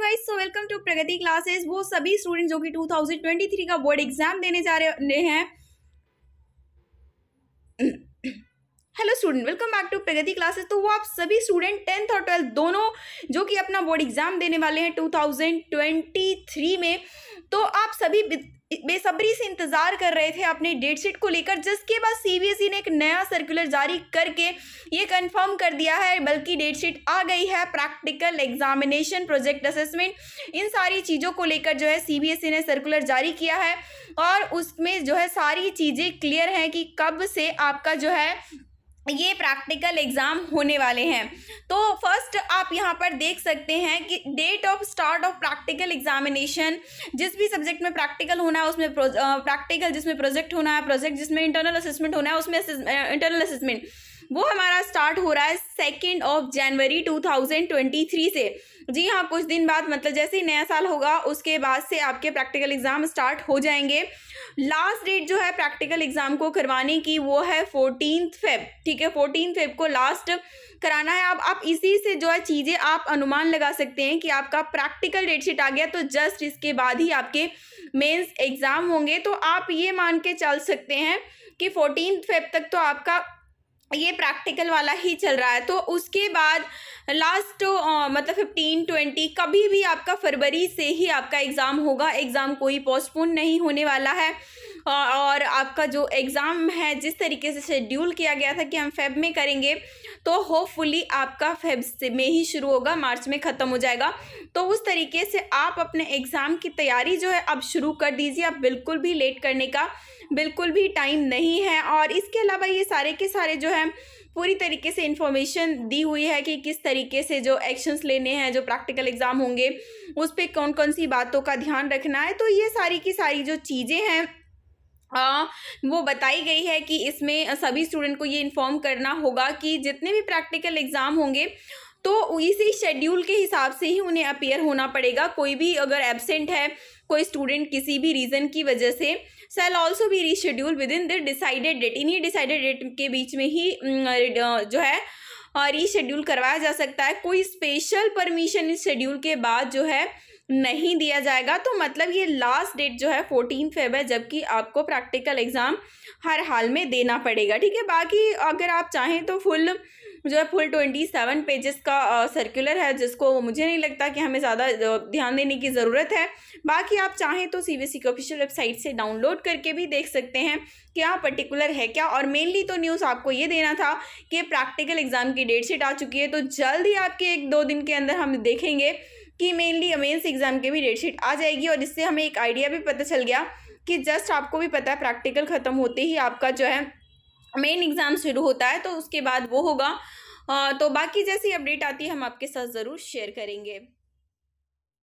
guys so welcome to Pragati classes वो सभी students जो कि 2023 का बोर्ड एग्जाम देने जा रहे हैं hello student welcome back to Pragati classes तो वो आप सभी स्टूडेंट टेंथ और ट्वेल्थ दोनों जो कि अपना बोर्ड एग्जाम देने वाले हैं 2023 में तो आप सभी बेसब्री से इंतज़ार कर रहे थे अपनी शीट को लेकर जिसके बाद सी e ने एक नया सर्कुलर जारी करके ये कंफर्म कर दिया है बल्कि डेट शीट आ गई है प्रैक्टिकल एग्जामिनेशन प्रोजेक्ट असेसमेंट इन सारी चीज़ों को लेकर जो है सी e ने सर्कुलर जारी किया है और उसमें जो है सारी चीज़ें क्लियर हैं कि कब से आपका जो है ये प्रैक्टिकल एग्ज़ाम होने वाले हैं तो फर्स्ट आप यहाँ पर देख सकते हैं कि date of start of practical examination जिस भी सब्जेक्ट में प्रैक्टिकल होना है उसमें प्रैक्टिकल जिसमें प्रोजेक्ट होना है प्रोजेक्ट जिसमें इंटरनल असेसमेंट होना है उसमें इंटरनल असेसमेंट वो हमारा स्टार्ट हो रहा है सेकेंड ऑफ जनवरी 2023 से जी हाँ कुछ दिन बाद मतलब जैसे ही नया साल होगा उसके बाद से आपके प्रैक्टिकल एग्ज़ाम स्टार्ट हो जाएंगे लास्ट डेट जो है प्रैक्टिकल एग्ज़ाम को करवाने की वो है फोर्टीन फेब ठीक है फोर्टीन फेब को लास्ट कराना है अब आप इसी से जो है चीज़ें आप अनुमान लगा सकते हैं कि आपका प्रैक्टिकल डेट शीट आ गया तो जस्ट इसके बाद ही आपके मेंस एग्ज़ाम होंगे तो आप ये मान के चल सकते हैं कि फोर्टीन फेब तक तो आपका ये प्रैक्टिकल वाला ही चल रहा है तो उसके बाद लास्ट मतलब फिफ्टीन ट्वेंटी कभी भी आपका फरवरी से ही आपका एग्ज़ाम होगा एग्ज़ाम कोई पोस्टपोन नहीं होने वाला है और आपका जो एग्ज़ाम है जिस तरीके से शेड्यूल किया गया था कि हम फेब में करेंगे तो होपफुली आपका फेब से में ही शुरू होगा मार्च में ख़त्म हो जाएगा तो उस तरीके से आप अपने एग्ज़ाम की तैयारी जो है अब शुरू कर दीजिए आप बिल्कुल भी लेट करने का बिल्कुल भी टाइम नहीं है और इसके अलावा ये सारे के सारे जो है पूरी तरीके से इन्फॉर्मेशन दी हुई है कि किस तरीके से जो एक्शंस लेने हैं जो प्रैक्टिकल एग्ज़ाम होंगे उस पर कौन कौन सी बातों का ध्यान रखना है तो ये सारी की सारी जो चीज़ें हैं आ, हाँ, वो बताई गई है कि इसमें सभी स्टूडेंट को ये इन्फॉर्म करना होगा कि जितने भी प्रैक्टिकल एग्ज़ाम होंगे तो इसी शेड्यूल के हिसाब से ही उन्हें अपेयर होना पड़ेगा कोई भी अगर एबसेंट है कोई स्टूडेंट किसी भी रीज़न की वजह से सेल ऑल्सो भी reschedule within the decided date इन्हीं डिसाइडेड डेट के बीच में ही जो है रीशेड्यूल करवाया जा सकता है कोई स्पेशल परमिशन इस शेड्यूल के बाद जो है नहीं दिया जाएगा तो मतलब ये लास्ट डेट जो है फोर्टीन फेब है जबकि आपको प्रैक्टिकल एग्ज़ाम हर हाल में देना पड़ेगा ठीक है बाकी अगर आप चाहें तो फुल जो है फुल ट्वेंटी सेवन पेजेस का आ, सर्कुलर है जिसको मुझे नहीं लगता कि हमें ज़्यादा ध्यान देने की ज़रूरत है बाकी आप चाहें तो सी बी एस की ऑफिशियल वेबसाइट से डाउनलोड करके भी देख सकते हैं क्या पर्टिकुलर है क्या और मेनली तो न्यूज़ आपको ये देना था कि प्रैक्टिकल एग्ज़ाम की डेट शीट आ चुकी है तो जल्द ही आपके एक दो दिन के अंदर हम देखेंगे कि मेनली मेन्स एग्ज़ाम के भी डेटशीट आ जाएगी और इससे हमें एक आइडिया भी पता चल गया कि जस्ट आपको भी पता है प्रैक्टिकल ख़त्म होते ही आपका जो है मेन एग्ज़ाम शुरू होता है तो उसके बाद वो होगा तो बाकी जैसी अपडेट आती है हम आपके साथ ज़रूर शेयर करेंगे